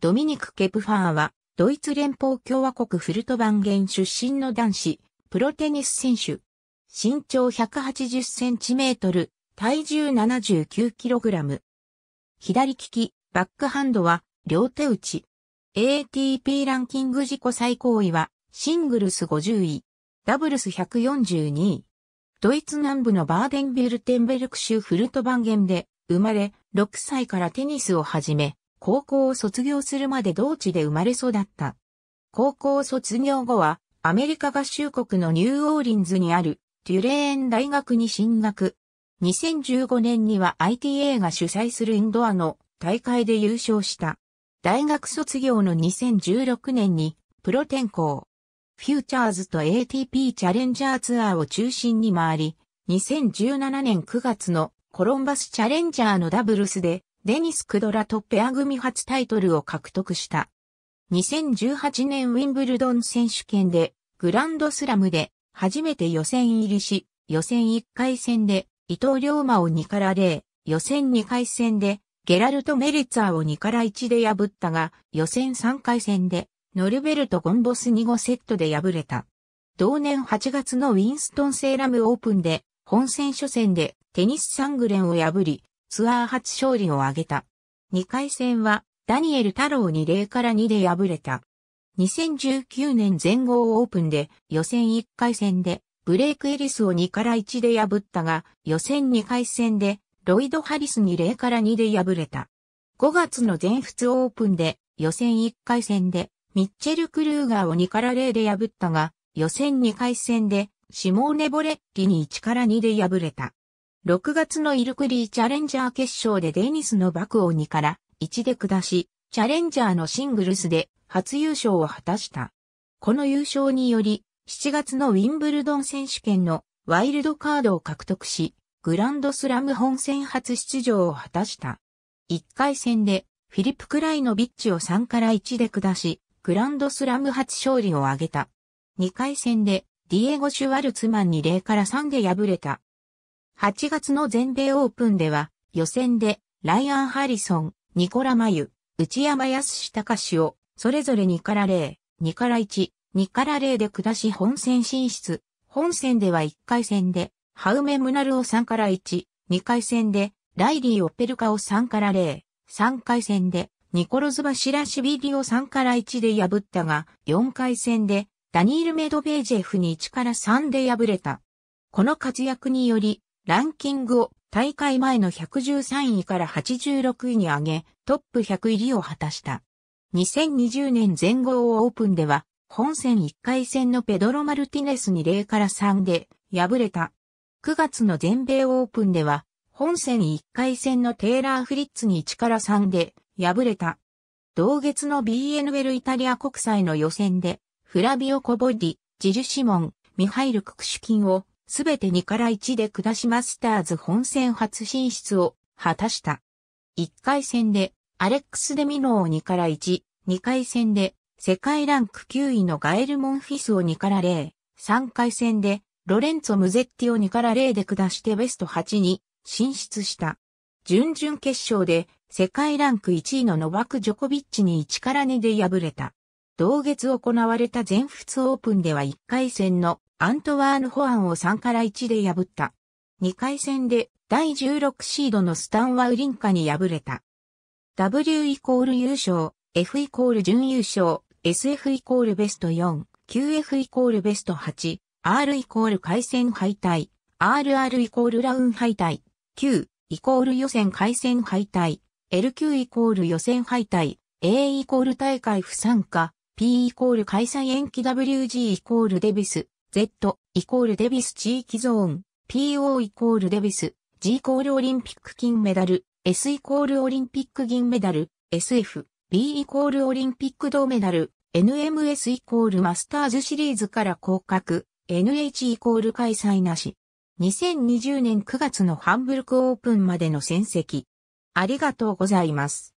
ドミニク・ケプファーは、ドイツ連邦共和国フルトバンゲン出身の男子、プロテニス選手。身長180センチメートル、体重79キログラム。左利き、バックハンドは、両手打ち。ATP ランキング自己最高位は、シングルス50位、ダブルス142位。ドイツ南部のバーデンビルテンベルク州フルトバンゲンで、生まれ、6歳からテニスを始め、高校を卒業するまで同地で生まれ育った。高校卒業後は、アメリカ合衆国のニューオーリンズにあるデュレーン大学に進学。2015年には ITA が主催するインドアの大会で優勝した。大学卒業の2016年にプロ転向。フューチャーズと ATP チャレンジャーツアーを中心に回り、2017年9月のコロンバスチャレンジャーのダブルスでデニス・クドラとペア組初タイトルを獲得した。2018年ウィンブルドン選手権でグランドスラムで初めて予選入りし、予選1回戦で伊藤龍馬を2から0、予選2回戦でゲラルト・メリツァーを2から1で破ったが、予選3回戦でノルベルト・ゴンボスに号セットで敗れた。同年8月のウィンストン・セーラムオープンで本戦初戦でテニス・サングレンを破り、ツアー初勝利を挙げた。2回戦は、ダニエル太郎に0から2で敗れた。2019年全豪オープンで予選1回戦でブレイク・エリスを2から1で破ったが予選2回戦でロイド・ハリスに0から2で敗れた。5月の全仏オープンで予選1回戦でミッチェル・クルーガーを2から0で破ったが予選2回戦でシモーネ・ボレッキに1から2で敗れた。6月のイルクリーチャレンジャー決勝でデニスのバクを2から1で下し、チャレンジャーのシングルスで初優勝を果たした。この優勝により、7月のウィンブルドン選手権のワイルドカードを獲得し、グランドスラム本戦初出場を果たした。1回戦でフィリップ・クライのビッチを3から1で下し、グランドスラム初勝利を挙げた。2回戦でディエゴ・シュワルツマンに0から3で敗れた。8月の全米オープンでは、予選で、ライアン・ハリソン、ニコラ・マユ、内山康隆氏を、それぞれ2から0、2から1、2から0で下し本戦進出。本戦では1回戦で、ハウメ・ムナルを3から1、2回戦で、ライリー・オペルカを3から0、3回戦で、ニコロズ・バシラシビリを3から1で破ったが、4回戦で、ダニール・メドベージェフに1から3で敗れた。この活躍により、ランキングを大会前の113位から86位に上げ、トップ100入りを果たした。2020年全豪オープンでは、本戦1回戦のペドロ・マルティネスに0から3で敗れた。9月の全米オープンでは、本戦1回戦のテイラー・フリッツに1から3で敗れた。同月の BNL イタリア国際の予選で、フラビオ・コボディ、ジル・シモン、ミハイル・ククシュキンをすべて2から1で下しマスターズ本戦初進出を果たした。1回戦でアレックス・デミノを2から1、2回戦で世界ランク9位のガエル・モンフィスを2から0、3回戦でロレンツォ・ムゼッティを2から0で下してベスト8に進出した。準々決勝で世界ランク1位のノバク・ジョコビッチに1から2で敗れた。同月行われた全仏オープンでは1回戦のアントワーヌ・ホアンを3から1で破った。2回戦で第16シードのスタンはウリンカに敗れた。W イコール優勝、F イコール準優勝、SF イコールベスト4、QF イコールベスト8、R イコール回戦敗退、RR イコールラウン敗退、Q イコール予選回戦敗退、LQ イコール予選敗退、A イコール大会不参加、P イコール開催延期 WG イコールデビス、Z イコールデビス地域ゾーン、PO イコールデビス、G イコールオリンピック金メダル、S イコールオリンピック銀メダル、SF、B イコールオリンピック銅メダル、NMS イコールマスターズシリーズから降格、NH イコール開催なし。2020年9月のハンブルクオープンまでの戦績。ありがとうございます。